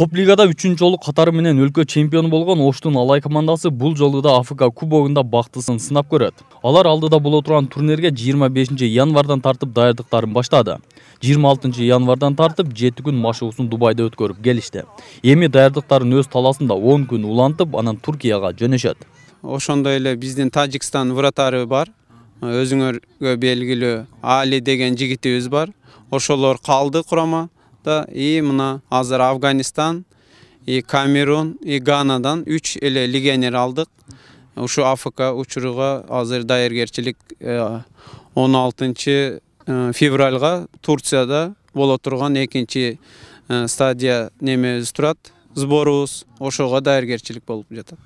топ лигада үчүнчү жолу катары менен өлкө чемпиону болгон оштун алай командасы бул жолу да афк кубогунда бактысын сынап көрөт алар алдыда боло турган турнирге 25 бешинчи январдан тартып даярдыктарын баштады 26 алтынчы январдан тартып жети күн машыгууsun дубайда өткөрүп келишти эми даярдыктарын өз таласында 10 күн улантып анан туркияга жөнөшөт ошондой эле биздин Таджикстан вратары бар өзүңөргө белгилүү али деген жигитибиз бар ошолор калды курама Şubat'ta и мына азыр Афганистан, и Камерун, и Ганадан 3 эле легионер алдык. Ушу Африка учуруга азыр дайыргерчилик 16 февральга Турцияда боло турган экинчи стадия немебиз турат. Сборубуз ошого дайыргерчилик болуп жатат.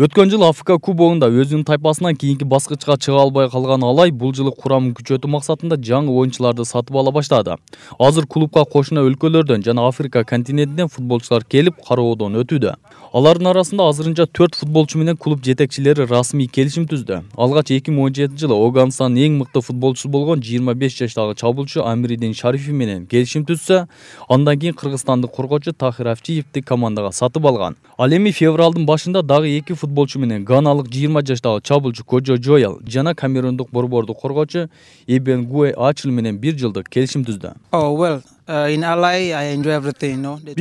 өткөн жылы африка кубогунда өзүнүн тайпасынан кийинки баскычка чыга албай калган алай бул жылы курамын күчөтүү максатында жаңы оюнчуларды сатып ала баштады азыр клубка кошуна өлкөлөрдөн жана африка континентинен футболчулар келип кароодон өтүүдө алардын арасында азырынча төрт футболчу менен клуб жетекчилери расмий келишим түздү алгач эки миң он жетинчи жылы оганстандын эң мыкты футболчусу болгон жыйырма беш жаштагы чабуулчу амиридин шарифи менен келишим түзсө андан кийин кыргызстандык коргоочу тахир авчиевди командага сатып алган ал эми февралдын башында дагы эки футболчу менен ганалык жыйырма жаштагы чабуулчу кожо жоял жана камерундук борбордук коргоочу эбен гуэ ачил менен бир жылдык келишим түздү oh, uh,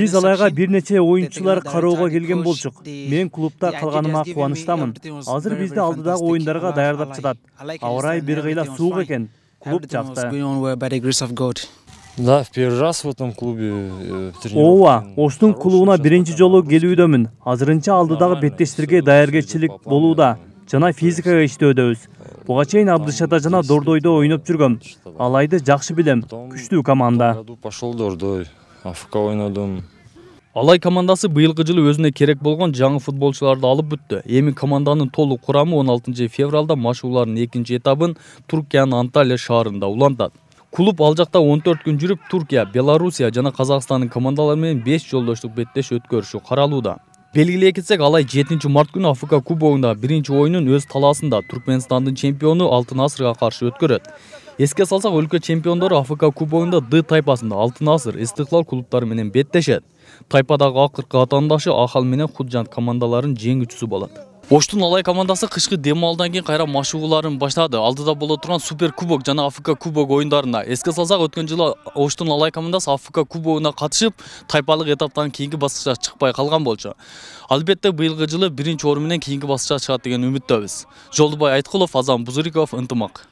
биз алайга бир нече оюнчулар кароого келген болчук мен клубта калганыма кубанычтамын азыр бизди алдыдагы оюндарга даярдап жатат аба ырайы бир кыйла суук экен клуб жакты да в первый раз в этом клубе ооба оштун клубуна биринчи жолу келүүдөмүн азырынча алдыдагы беттештерге даяргерчилик болууда жана физикага иштөөдөбүз буга чейин абдышада жана дордойдо ойноп жүргөм алайды жақшы билем күшті команда дордой алай командасы быйылкы жылы өзүнө керек болған жаңы футболшыларды алып бүтті. эми команданын толук курамы 16 февралда машуулардын экинчи этабын туркиянын анталия шаарында улантат клуб ал жакта 14 күн жүрүп туркия белоруссия жана казакстандын командалары менен 5 жолдоштук беттеш өткөрүшү каралууда белгилей кетсек алай 7 март күнү африка кубогундагы биринчи оюнун өз талаасында туркменстандын чемпиону алтын асырга каршы өткөрөт эске салсак өлкө чемпиондору африка кубогунда д тайпасында алтын асыр истыклал клубтары менен беттешет тайпадагы акыркы атаандашы ахал менен худжанд командаларынын жеңүүчүсү болот оштун алай командасы кышкы демалдан алуудан кийин кайра машыгууларын баштады алдыда боло турган супер кубок жана Африка кубок оюндарына эске салсак өткөн жылы оштун алай командасы Африка кубогуна катышып тайпалык этаптан кийинки баскычка чыкпай калган болчу албетте быйылкы жылы биринчи орун менен кийинки баскычка чыгат деген үмүттөбүз жолдубай айткулов азам бузуриков ынтымак